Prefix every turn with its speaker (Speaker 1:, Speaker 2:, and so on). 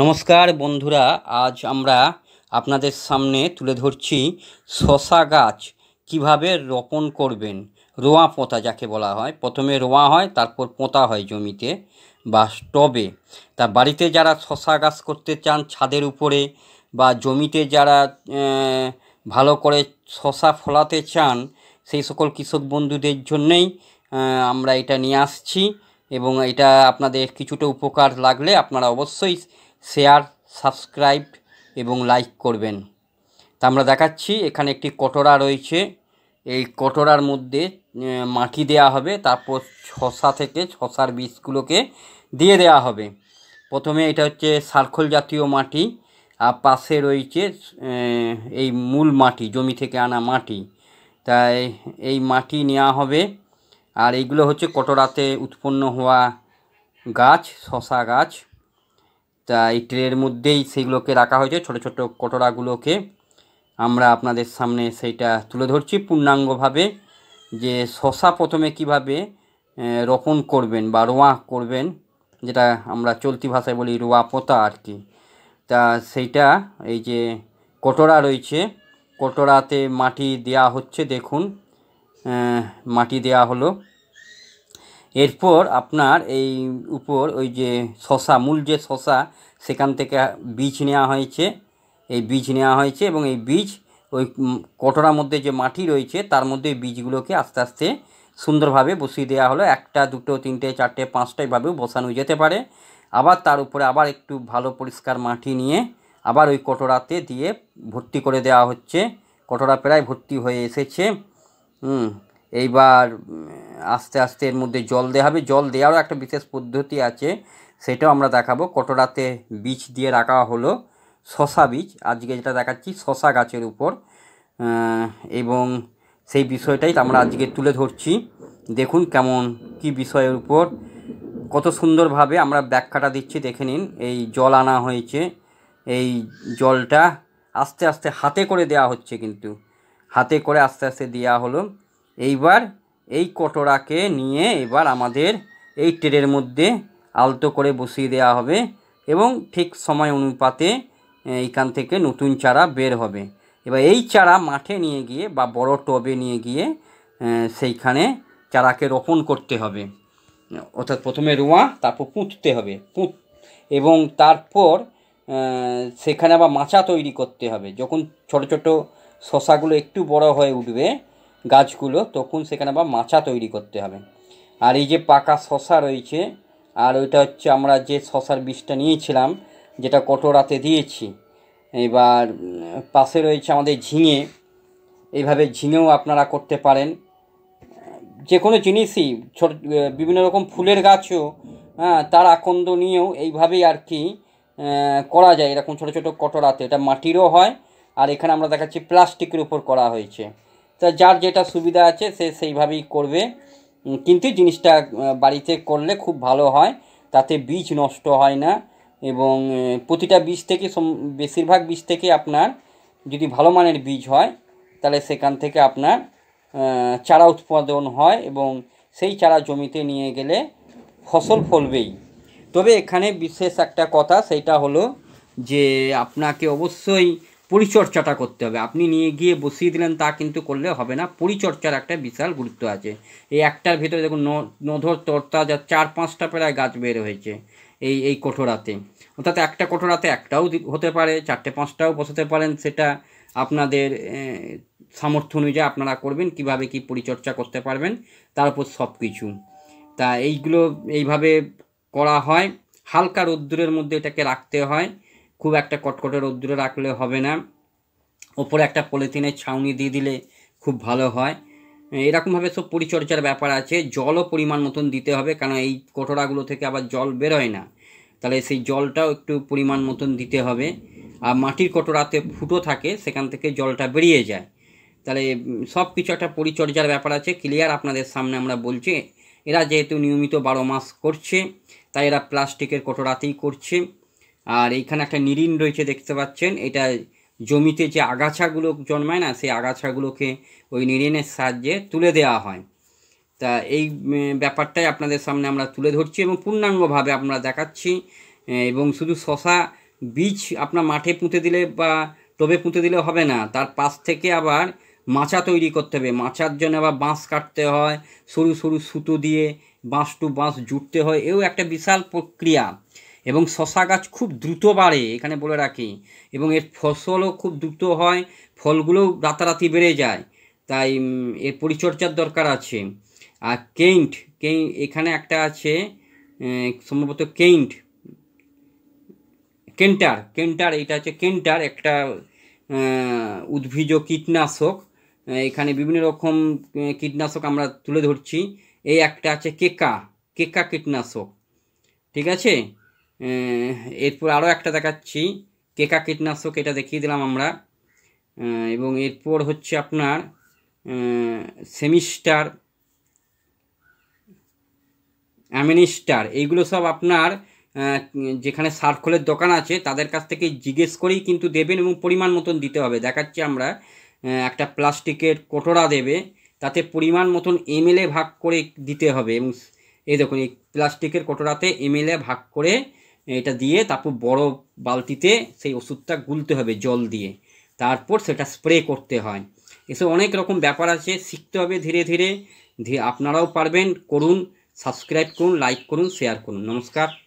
Speaker 1: নমস্কার বন্ধুরা আজ আমরা আপনাদের সামনে তুলে ধরছি শশা গাছ কিভাবে রোপণ করবেন রোয়া পোঁতা যাকে বলা হয় প্রথমে রোয়া হয় তারপর পোঁতা হয় জমিতে বা টবে তা বাড়িতে যারা শশা গাছ করতে চান ছাদের উপরে বা জমিতে যারা ভালো করে শশা ফলাতে চান সেই সকল কৃষক বন্ধুদের জন্যেই আমরা এটা নিয়ে আসছি এবং এটা আপনাদের কিছুটা উপকার লাগলে আপনারা অবশ্যই শেয়ার সাবস্ক্রাইব এবং লাইক করবেন তা আমরা দেখাচ্ছি এখানে একটি কটোরা রয়েছে এই কটোরার মধ্যে মাটি দেয়া হবে তারপর শশা থেকে শশার বীজগুলোকে দিয়ে দেয়া হবে প্রথমে এটা হচ্ছে সার্খল জাতীয় মাটি আর পাশে রয়েছে এই মূল মাটি জমি থেকে আনা মাটি তাই এই মাটি নেওয়া হবে আর এইগুলো হচ্ছে কটোরাতে উৎপন্ন হওয়া গাছ শশা গাছ তা এই ট্রের মধ্যেই সেইগুলোকে রাখা হয়েছে ছোট ছোট কটোরাগুলোকে আমরা আপনাদের সামনে সেইটা তুলে ধরছি পূর্ণাঙ্গভাবে যে শশা প্রথমে কিভাবে রোপণ করবেন বা রোয়া করবেন যেটা আমরা চলতি ভাষায় বলি রোয়া পোতা আর কি তা সেইটা এই যে কটোরা রয়েছে কটোরাতে মাটি দেয়া হচ্ছে দেখুন মাটি দেয়া হলো এরপর আপনার এই উপর ওই যে শশা মূল যে শশা সেখান থেকে বীজ নেওয়া হয়েছে এই বীজ নেওয়া হয়েছে এবং এই বীজ ওই কটোরার মধ্যে যে মাটি রয়েছে তার মধ্যে বীজগুলোকে আস্তে আস্তে সুন্দরভাবে বসিয়ে দেওয়া হলো একটা দুটো তিনটে চারটে পাঁচটা বসানো যেতে পারে আবার তার উপরে আবার একটু ভালো পরিষ্কার মাটি নিয়ে আবার ওই কটোরাতে দিয়ে ভর্তি করে দেওয়া হচ্ছে কটোরা প্রায় ভর্তি হয়ে এসেছে হুম এইবার আস্তে আস্তে এর মধ্যে জল দেওয়া হবে জল দেওয়ারও একটা বিশেষ পদ্ধতি আছে সেটাও আমরা দেখাবো কটোরাতে বীজ দিয়ে রাখা হলো শশা বীজ আজকে যেটা দেখাচ্ছি শশা গাছের উপর এবং সেই বিষয়টাই আমরা আজকে তুলে ধরছি দেখুন কেমন কি বিষয়ের উপর কত সুন্দরভাবে আমরা ব্যাখ্যাটা দিচ্ছি দেখে নিন এই জল আনা হয়েছে এই জলটা আস্তে আস্তে হাতে করে দেয়া হচ্ছে কিন্তু হাতে করে আস্তে আস্তে দেওয়া হলো এইবার এই কটোরাকে নিয়ে এবার আমাদের এই ট্রের মধ্যে আলতো করে বসিয়ে দেওয়া হবে এবং ঠিক সময় অনুপাতে এইখান থেকে নতুন চারা বের হবে এবার এই চারা মাঠে নিয়ে গিয়ে বা বড় টবে নিয়ে গিয়ে সেইখানে চারাকে রোপণ করতে হবে অর্থাৎ প্রথমে রোয়া তারপর পুঁততে হবে পুঁত এবং তারপর সেখানে আবার মাচা তৈরি করতে হবে যখন ছোট ছোট শশাগুলো একটু বড় হয়ে উঠবে গাছগুলো তখন সেখানে আবার মাচা তৈরি করতে হবে আর এই যে পাকা শশা রয়েছে আর ওইটা হচ্ছে আমরা যে শশার বীজটা নিয়েছিলাম যেটা কটোরাতে দিয়েছি এবার পাশে রয়েছে আমাদের ঝিঙে এইভাবে ঝিঙেও আপনারা করতে পারেন যে কোনো জিনিসই ছোট বিভিন্ন রকম ফুলের গাছও হ্যাঁ তার আকন্দ নিয়েও এইভাবেই আর কি করা যায় এরকম ছোটো ছোটো কটোরাতে এটা মাটিরও হয় আর এখানে আমরা দেখাচ্ছি প্লাস্টিকের উপর করা হয়েছে তা যার যেটা সুবিধা আছে সে সেইভাবেই করবে কিন্তু জিনিসটা বাড়িতে করলে খুব ভালো হয় তাতে বীজ নষ্ট হয় না এবং প্রতিটা বীজ থেকে বেশিরভাগ বীজ থেকে আপনার যদি ভালো মানের বীজ হয় তাহলে সেখান থেকে আপনার চারা উৎপাদন হয় এবং সেই চারা জমিতে নিয়ে গেলে ফসল ফলবেই তবে এখানে বিশেষ একটা কথা সেটা হলো যে আপনাকে অবশ্যই পরিচর্চাটা করতে হবে আপনি নিয়ে গিয়ে বসিয়ে দিলেন তা কিন্তু করলে হবে না পরিচর্চার একটা বিশাল গুরুত্ব আছে এই একটার ভেতরে দেখুন নধর তরতা যা চার পাঁচটা প্রায় গাছ বের হয়েছে এই এই কঠোরাতে অর্থাৎ একটা কঠোরাতে একটাও হতে পারে চারটে পাঁচটাও বসাতে পারেন সেটা আপনাদের সামর্থ্য অনুযায়ী আপনারা করবেন কিভাবে কি পরিচর্চা করতে পারবেন তার উপর সব কিছু তা এইগুলো এইভাবে করা হয় হালকা রোদ্দুরের মধ্যে এটাকে রাখতে হয় খুব একটা কটকটে রোদ্দুরে রাখলে হবে না ওপরে একটা পলিথিনের ছাউনি দিয়ে দিলে খুব ভালো হয় এরকমভাবে সব পরিচর্যার ব্যাপার আছে জলও পরিমাণ মতন দিতে হবে কারণ এই কটোরাগুলো থেকে আবার জল বেরোয় না তাহলে সেই জলটাও একটু পরিমাণ মতন দিতে হবে আর মাটির কটোরাতে ফুটো থাকে সেখান থেকে জলটা বেরিয়ে যায় তাহলে সব কিছু একটা পরিচর্যার ব্যাপার আছে ক্লিয়ার আপনাদের সামনে আমরা বলছি এরা যেহেতু নিয়মিত বারো মাস করছে তাই এরা প্লাস্টিকের কটোরাতেই করছে আর এইখানে একটা নিরিন রয়েছে দেখতে পাচ্ছেন এটা জমিতে যে আগাছাগুলো জন্মায় না সেই আগাছাগুলোকে ওই নিরিনের সাহায্যে তুলে দেওয়া হয় তা এই ব্যাপারটাই আপনাদের সামনে আমরা তুলে ধরছি এবং পূর্ণাঙ্গভাবে আমরা দেখাচ্ছি এবং শুধু শশা বীজ আপনার মাঠে পুঁতে দিলে বা টবে পুঁতে দিলে হবে না তার পাশ থেকে আবার মাচা তৈরি করতে হবে মাচার জন্য আবার বাঁশ কাটতে হয় সরু সরু সুতো দিয়ে বাঁশ টু বাঁশ জুটতে হয় এও একটা বিশাল প্রক্রিয়া এবং শশা গাছ খুব দ্রুত বাড়ে এখানে বলে রাখি এবং এর ফসলও খুব দ্রুত হয় ফলগুলোও রাতারাতি বেড়ে যায় তাই এর পরিচর্যার দরকার আছে আর কেইন্ট কেই এখানে একটা আছে সম্ভবত কেইন্ট কেন্টার কেন্টার এটা হচ্ছে কেন্টার একটা উদ্ভিজ কীটনাশক এখানে বিভিন্ন রকম কীটনাশক আমরা তুলে ধরছি এই একটা আছে কেকা কেকা কীটনাশক ঠিক আছে এরপর আরও একটা দেখাচ্ছি কেকা কীটনাশক এটা দেখিয়ে দিলাম আমরা এবং এরপর হচ্ছে আপনার সেমিস্টার অ্যামিনিস্টার এইগুলো সব আপনার যেখানে সার্কলের দোকান আছে তাদের কাছ থেকে জিজ্ঞেস করেই কিন্তু দেবেন এবং পরিমাণ মতন দিতে হবে দেখাচ্ছি আমরা একটা প্লাস্টিকের কোটোরা দেবে তাতে পরিমাণ মতন এমএলএ ভাগ করে দিতে হবে এবং এই দেখুন এই প্লাস্টিকের কোটোরাতে এমএলএ ভাগ করে এটা দিয়ে তারপর বড় বালতিতে সেই ওষুধটা গুলতে হবে জল দিয়ে তারপর সেটা স্প্রে করতে হয় এসব অনেক রকম ব্যাপার আছে শিখতে হবে ধীরে ধীরে আপনারাও পারবেন করুন সাবস্ক্রাইব করুন লাইক করুন শেয়ার করুন নমস্কার